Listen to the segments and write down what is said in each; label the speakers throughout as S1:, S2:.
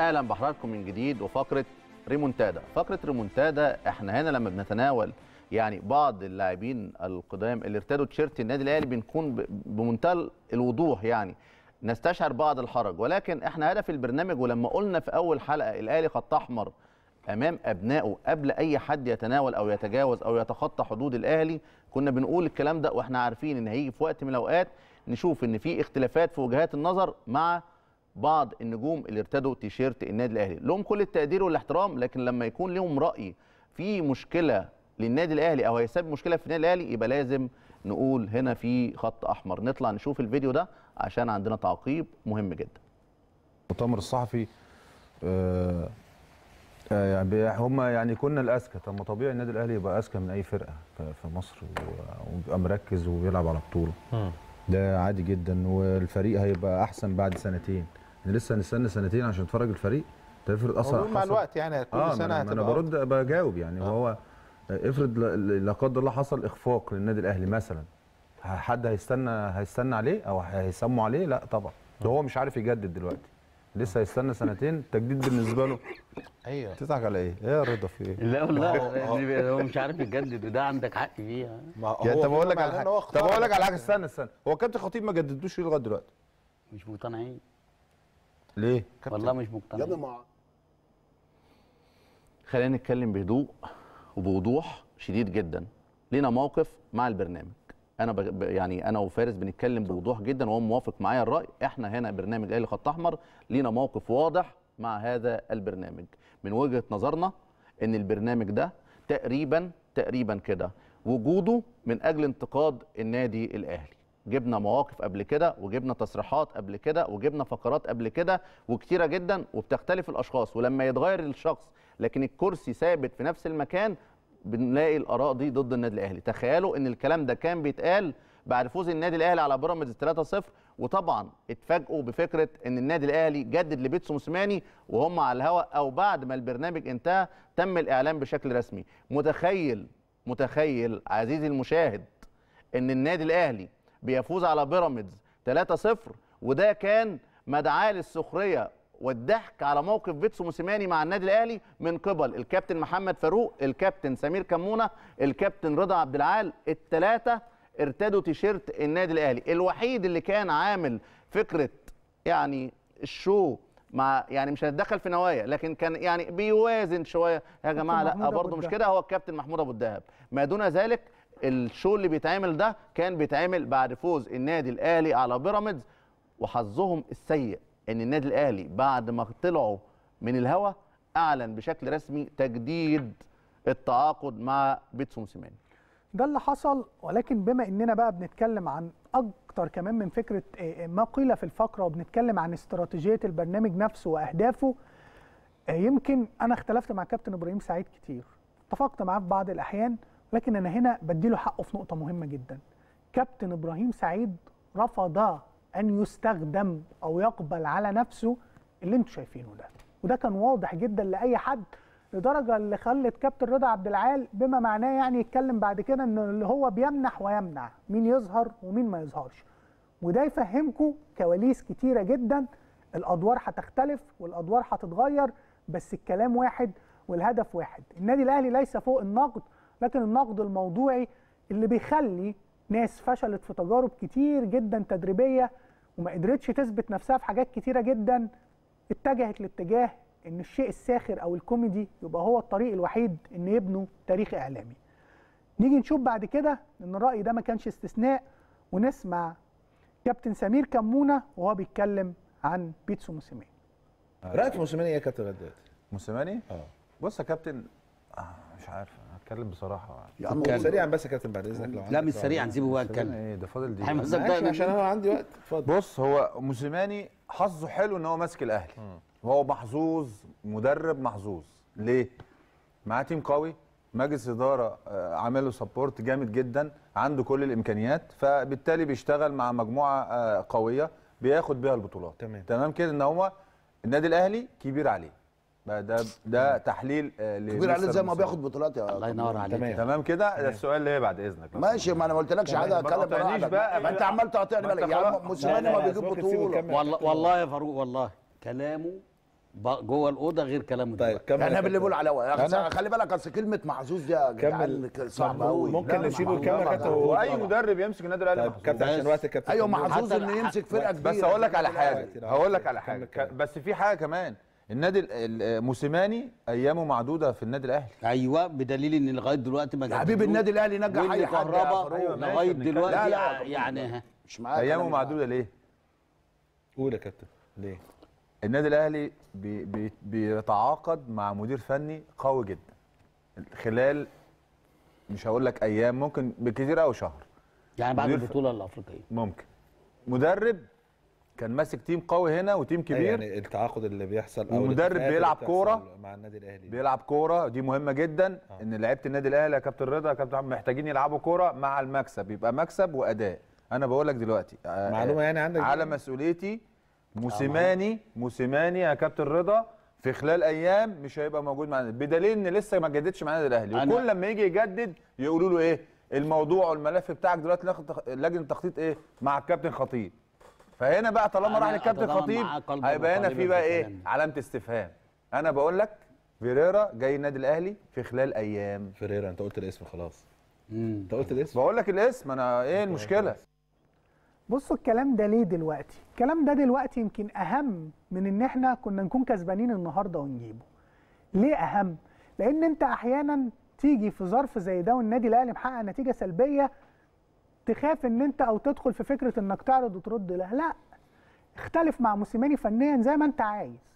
S1: اهلا بحضراتكم من جديد وفقره ريمونتادا فقره ريمونتادا احنا هنا لما بنتناول يعني بعض اللاعبين القدام اللي ارتدوا تيشيرت النادي الاهلي بنكون بمنتهى الوضوح يعني نستشعر بعض الحرج ولكن احنا هدف البرنامج ولما قلنا في اول حلقه الاهلي خط احمر امام ابنائه قبل اي حد يتناول او يتجاوز او يتخطى حدود الاهلي كنا بنقول الكلام ده واحنا عارفين ان هيجي في وقت من الاوقات نشوف ان في اختلافات في وجهات النظر مع بعض النجوم اللي ارتدوا تيشيرت النادي الاهلي لهم كل التقدير والاحترام لكن لما يكون لهم راي في مشكله للنادي الاهلي او هيسبب مشكله في النادي الاهلي يبقى لازم نقول هنا في خط احمر نطلع نشوف الفيديو ده عشان عندنا تعقيب مهم جدا المؤتمر الصحفي
S2: آه, آه، يعني هم يعني كنا الاذكى طب ما طبيعي النادي الاهلي يبقى اذكى من اي فرقه في مصر ويبقى مركز وبيلعب على بطوله ده عادي جدا والفريق هيبقى احسن بعد سنتين احنا لسه هنستنى سنتين عشان نتفرج الفريق تفرض اصلا حصل مع الوقت يعني كل آه سنه هتبقى انا برد بجاوب يعني آه. هو افرض لا قدر الله حصل اخفاق للنادي الاهلي مثلا حد هيستنى هيستنى عليه او هيسموا عليه لا طبعا ده هو مش عارف يجدد دلوقتي لسه هيستنى سنتين التجديد بالنسبه له ايوه تضحك على ايه؟ ايه يا رضا في ايه؟ لا والله هو مش عارف يجدد وده عندك حق فيه ما هو يعني طب اقول لك على حاجه طب اقول لك على حاجه استنى استنى هو كابتن خطيب ما جددوش ليه لغايه دلوقتي؟ مش مقتنعين
S1: ليه؟ كابتن. والله
S2: مش مقتنع يلا مع
S1: خلينا نتكلم بهدوء وبوضوح شديد جدا لينا موقف مع البرنامج انا يعني انا وفارس بنتكلم بوضوح جدا وهو موافق معايا الراي احنا هنا برنامج اهلي خط احمر لينا موقف واضح مع هذا البرنامج من وجهه نظرنا ان البرنامج ده تقريبا تقريبا كده وجوده من اجل انتقاد النادي الاهلي جبنا مواقف قبل كده وجبنا تصريحات قبل كده وجبنا فقرات قبل كده وكتيره جدا وبتختلف الاشخاص ولما يتغير الشخص لكن الكرسي ثابت في نفس المكان بنلاقي الاراء دي ضد النادي الاهلي تخيلوا ان الكلام ده كان بيتقال بعد فوز النادي الاهلي على بيراميدز 3-0 وطبعا اتفاجئوا بفكره ان النادي الاهلي جدد لبيتسو موسيماني وهم على الهواء او بعد ما البرنامج انتهى تم الاعلان بشكل رسمي متخيل متخيل عزيزي المشاهد ان النادي الاهلي بيفوز على بيراميدز 3-0 وده كان مدعاه للسخريه والضحك على موقف بيتسو موسيماني مع النادي الاهلي من قبل الكابتن محمد فاروق الكابتن سمير كمونه الكابتن رضا عبد العال الثلاثه ارتدوا تيشيرت النادي الاهلي الوحيد اللي كان عامل فكره يعني الشو مع يعني مش هنتدخل في نوايا لكن كان يعني بيوازن شويه يا جماعه لا برضه مش كده هو الكابتن محمود ابو الدهب ما دون ذلك الشو اللي بيتعمل ده كان بيتعمل بعد فوز النادي الاهلي على بيراميدز وحظهم السيء ان النادي الاهلي بعد ما طلعوا من الهوا اعلن بشكل رسمي تجديد التعاقد مع بيت سيماني
S3: ده اللي حصل ولكن بما اننا بقى بنتكلم عن اكتر كمان من فكره آه، آه، ما قيل في الفقره وبنتكلم عن استراتيجيه البرنامج نفسه واهدافه آه، يمكن انا اختلفت مع كابتن ابراهيم سعيد كتير اتفقت معاه في بعض الاحيان لكن انا هنا بديله حقه في نقطه مهمه جدا كابتن ابراهيم سعيد رفض ان يستخدم او يقبل على نفسه اللي انتوا شايفينه ده وده كان واضح جدا لاي حد لدرجه اللي خلت كابتن رضا عبد العال بما معناه يعني يتكلم بعد كده ان اللي هو بيمنح ويمنع مين يظهر ومين ما يظهرش وده يفهمكم كواليس كتيره جدا الادوار هتختلف والادوار هتتغير بس الكلام واحد والهدف واحد النادي الاهلي ليس فوق النقد لكن النقد الموضوعي اللي بيخلي ناس فشلت في تجارب كتير جدا تدريبيه وما قدرتش تثبت نفسها في حاجات كتيره جدا اتجهت لاتجاه ان الشيء الساخر او الكوميدي يبقى هو الطريق الوحيد ان يبنوا تاريخ اعلامي. نيجي نشوف بعد كده ان الراي ده ما كانش استثناء ونسمع كابتن سمير كمونه وهو بيتكلم عن بيتسو موسيماني.
S2: رايك موسيماني ايه يا كابتن غداد؟ موسيماني؟ اه بص يا كابتن آه، مش عارف اتكلم بصراحه يعني. يا عم يعني سريعا بس يا كابتن بعد اذنك لو لا مش سريعا سيبه بقى يتكلم ايه ده فاضل دي عشان انا عندي وقت اتفضل بص هو موسيماني حظه حلو ان هو ماسك الاهلي وهو محظوظ مدرب محظوظ ليه؟ معاه تيم قوي مجلس اداره عامل له سبورت جامد جدا عنده كل الامكانيات فبالتالي بيشتغل مع مجموعه آه، قويه بياخد بيها البطولات تمام تمام كده ان هو النادي الاهلي كبير عليه ده ده ده تحليل آه، كبير عليه زي ما بياخد
S1: بطولات يا الله ينور عليك تمام,
S2: تمام كده السؤال اللي هي بعد اذنك ماشي ما انا ما قلتلكش حاجه اتكلم بقى بقى ما انت عمال
S4: تقاطعني بقى يا عم موسيماني ما بيجيب بطوله والله والله يا
S2: فاروق والله كلامه
S4: جوه الاوضه غير كلامه طيب كمل انا اللي بقول على
S2: خلي بالك اصل كلمه محظوظ دي كمل صعبه قوي ممكن نسيبه الكاميرا كابتن واي مدرب يمسك النادي الاهلي طيب كابتن عشان وقت الكابتن ايوه محظوظ انه يمسك فرقه كبيره بس هقول لك على حاجه هقول لك على حاجه بس في حاجه كمان النادي موسيماني ايامه معدوده في النادي الاهلي ايوه بدليل ان لغايه دلوقتي ما حبيب النادي الاهلي نجح اي حد أيوة، لغايه دلوقتي لا لا يعني, يعني مش معايا ايامه معدوده ليه؟ قول يا كابتن ليه؟ النادي الاهلي بيتعاقد مع مدير فني قوي جدا خلال مش هقول لك ايام ممكن بكثير قوي شهر يعني بعد البطوله الافريقيه ممكن مدرب كان ماسك تيم قوي هنا وتيم كبير يعني التعاقد اللي بيحصل او المدرب بيلعب كوره مع النادي الاهلي بيلعب كوره دي مهمه جدا آه. ان لعيبه النادي الاهلي يا كابتن رضا يا كابتن محتاجين يلعبوا كوره مع المكسب يبقى مكسب واداء انا بقول لك دلوقتي آه، آه، معلومه يعني عندك على مسؤوليتي آه، موسيماني موسيماني يا كابتن رضا في خلال ايام مش هيبقى موجود معانا بدليل ان لسه ما جددش مع النادي الاهلي وكل لما يجي يجدد يقولوا له ايه الموضوع والملف بتاعك دلوقتي لجنه تخطيط ايه مع الكابتن خطيب فهنا بقى طالما راح للكابتن خطيب هيبقى هنا في بقى ايه علامه استفهام انا بقول لك فيريرا جاي النادي الاهلي في خلال ايام فيريرا انت قلت الاسم خلاص انت قلت الاسم بقول لك الاسم انا ايه المشكله
S3: بصوا الكلام ده ليه دلوقتي الكلام ده دلوقتي يمكن اهم من ان احنا كنا نكون كسبانين النهارده ونجيبه ليه اهم لان انت احيانا تيجي في ظرف زي ده والنادي الاهلي محقق نتيجه سلبيه تخاف ان انت او تدخل في فكره انك تعرض وترد لا لا اختلف مع موسيماني فنيا زي ما انت عايز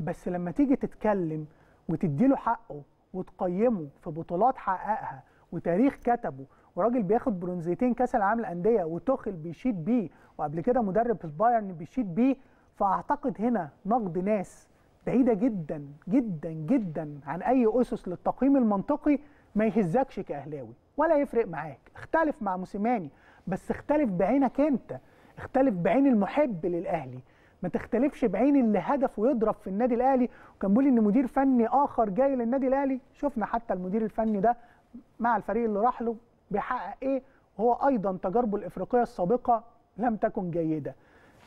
S3: بس لما تيجي تتكلم وتدي له حقه وتقيمه في بطولات حققها وتاريخ كتبه وراجل بياخد برونزيتين كاس العالم الانديه وتخل بيشيد بيه وقبل كده مدرب البايرن بيشيد بيه فاعتقد هنا نقد ناس بعيده جدا جدا جدا عن اي اسس للتقييم المنطقي ما يهزكش كاهلاوي ولا يفرق معاك اختلف مع موسيماني بس اختلف بعينك انت اختلف بعين المحب للاهلي ما تختلفش بعين اللي هدف ويضرب في النادي الاهلي وكان بيقول ان مدير فني اخر جاي للنادي الاهلي شفنا حتى المدير الفني ده مع الفريق اللي راح له بيحقق ايه وهو ايضا تجاربه الافريقيه السابقه لم تكن جيده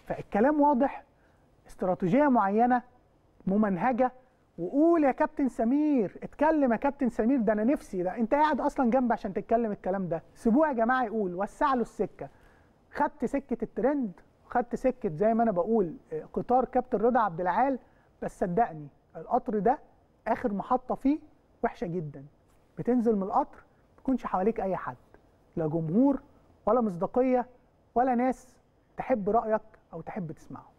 S3: فالكلام واضح استراتيجيه معينه ممنهجه وقول يا كابتن سمير اتكلم يا كابتن سمير ده انا نفسي ده انت قاعد اصلا جنبي عشان تتكلم الكلام ده سيبوه يا جماعه يقول وسع له السكه خدت سكه الترند خدت سكه زي ما انا بقول آه، قطار كابتن رضا عبد العال بس صدقني القطر ده اخر محطه فيه وحشه جدا بتنزل من القطر ما تكونش حواليك اي حد لا جمهور ولا مصداقيه ولا ناس تحب رايك او تحب تسمعه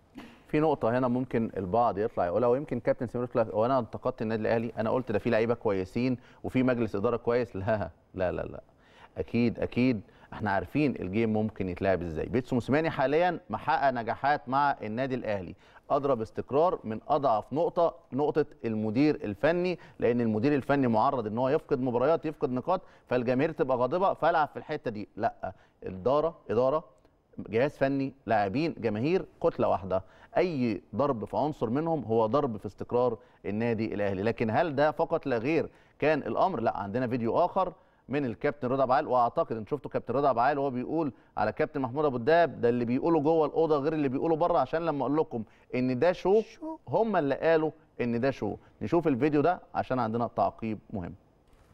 S1: في نقطه هنا ممكن البعض يطلع يقولها ويمكن كابتن سمير يطلع هو انا انتقدت النادي الاهلي انا قلت ده في لعيبه كويسين وفي مجلس اداره كويس لا لا لا لا اكيد اكيد احنا عارفين الجيم ممكن يتلعب ازاي بيتسو موسيماني حاليا محقق نجاحات مع النادي الاهلي اضرب استقرار من اضعف نقطه نقطه المدير الفني لان المدير الفني معرض ان هو يفقد مباريات يفقد نقاط فالجماهير تبقى غاضبه فالعب في الحته دي لا الاداره اداره جهاز فني لاعبين جماهير كتله واحده اي ضرب في عنصر منهم هو ضرب في استقرار النادي الاهلي لكن هل ده فقط لا غير كان الامر لا عندنا فيديو اخر من الكابتن رضا بعال واعتقد ان شفتوا كابتن رضا بعال وهو بيقول على كابتن محمود ابو الدهب ده اللي بيقوله جوه الاوضه غير اللي بيقوله بره عشان لما اقول لكم ان ده شو هم اللي قالوا ان ده شو نشوف الفيديو ده عشان عندنا تعقيب مهم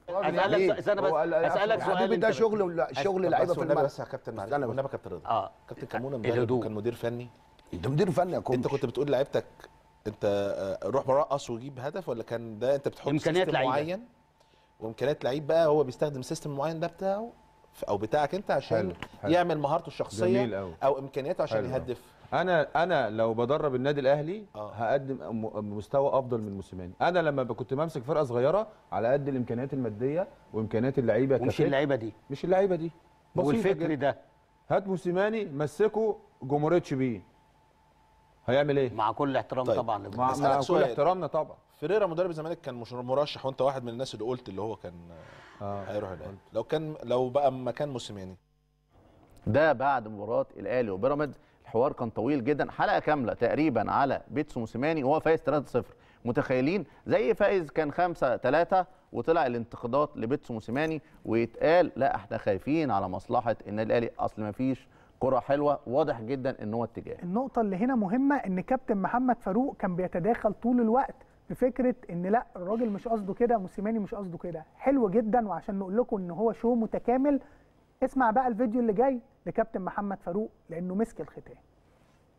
S1: اسالك إيه؟ استنى بس
S4: اسالك سؤال حبيبي ده شغل شغل لعيبه في الملعب بس
S1: يا كابتن معلش انا
S4: كابتن رضا اه كابتن كمونه كان مدير فني انت مدير فني يا كوتش انت كنت بتقول لعيبتك انت آه، روح مرقص وجيب هدف ولا كان ده انت بتحط سيستم لعيبة. معين وامكانيات لعيب بقى هو بيستخدم سيستم معين ده بتاعه او بتاعك انت عشان حلو. حلو. يعمل مهارته الشخصيه أو. او امكانياته عشان حلو. يهدف
S2: انا انا لو بدرب النادي الاهلي آه. هقدم مستوى افضل من موسيماني انا لما كنت بمسك فرقه صغيره على قد الامكانيات الماديه وامكانيات اللعيبه مش اللعيبه دي مش اللعيبه دي والفكر ده هات موسيماني مسكه جمهوريتش بيه هيعمل ايه؟ مع كل احترام طيب. طبعا مع, مع كل احترامنا
S4: طبعا فريرا مدرب الزمالك كان مش مرشح وانت واحد من الناس اللي قلت اللي هو كان آه. هيروح
S1: الاهلي لو كان لو بقى مكان موسيماني ده بعد مباراه الاهلي وبيراميدز الحوار كان طويل جدا حلقه كامله تقريبا على بيتسو موسيماني وهو فايز 3-0 متخيلين زي فايز كان 5 3 وطلع الانتقادات لبيتسو موسيماني ويتقال لا احنا خايفين على مصلحه النادي الاهلي اصل ما فيش كره حلوه واضح جدا ان هو اتجاه
S3: النقطه اللي هنا مهمه ان كابتن محمد فاروق كان بيتداخل طول الوقت في فكره ان لا الراجل مش قصده كده موسيماني مش قصده كده حلو جدا وعشان نقول لكم ان هو شو متكامل اسمع بقى الفيديو اللي جاي لكابتن محمد فاروق لانه مسك الختام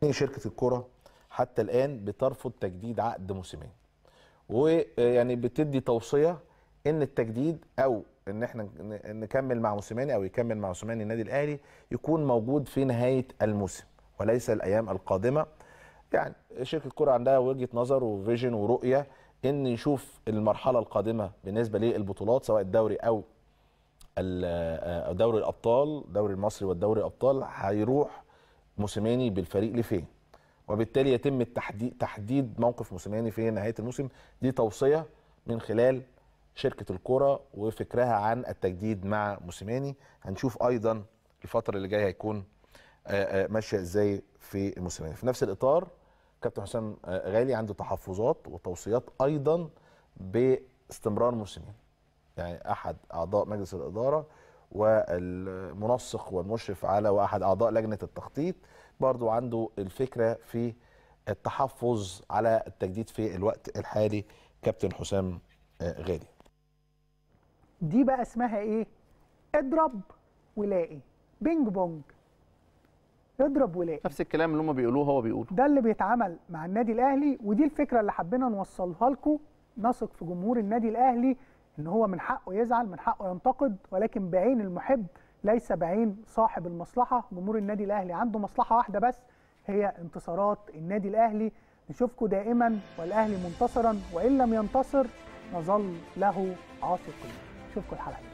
S4: شركه الكره حتى الان بترفض تجديد عقد موسيماني ويعني بتدي توصيه ان التجديد او ان احنا نكمل مع موسيماني او يكمل مع موسيماني النادي الاهلي يكون موجود في نهايه الموسم وليس الايام القادمه يعني شركه الكره عندها وجهه نظر وفيجن ورؤيه ان يشوف المرحله القادمه بالنسبه للبطولات سواء الدوري او آه، دوري الابطال الدوري المصري والدوري الابطال هيروح موسيماني بالفريق لفين وبالتالي يتم تحديد موقف موسيماني في نهايه الموسم دي توصيه من خلال شركه الكرة وفكرها عن التجديد مع موسيماني هنشوف ايضا الفتره اللي جايه هيكون آه، آه، ماشيه ازاي في موسيماني في نفس الاطار كابتن حسام آه، غالي عنده تحفظات وتوصيات ايضا باستمرار موسيماني يعني احد اعضاء مجلس الاداره والمنسق والمشرف على واحد اعضاء لجنه التخطيط برضو عنده الفكره في التحفظ على التجديد في الوقت الحالي كابتن حسام غالي
S3: دي بقى اسمها ايه اضرب ولاقي بينج بونج اضرب ولاقي
S1: نفس الكلام اللي هم بيقولوه هو بيقوله
S3: ده اللي بيتعمل مع النادي الاهلي ودي الفكره اللي حبينا نوصلها لكم نثق في جمهور النادي الاهلي ان هو من حقه يزعل من حقه ينتقد ولكن بعين المحب ليس بعين صاحب المصلحه جمهور النادي الاهلي عنده مصلحه واحده بس هي انتصارات النادي الاهلي نشوفكم دائما والاهلي منتصرا وان لم ينتصر نظل له عاشقين 说服他来。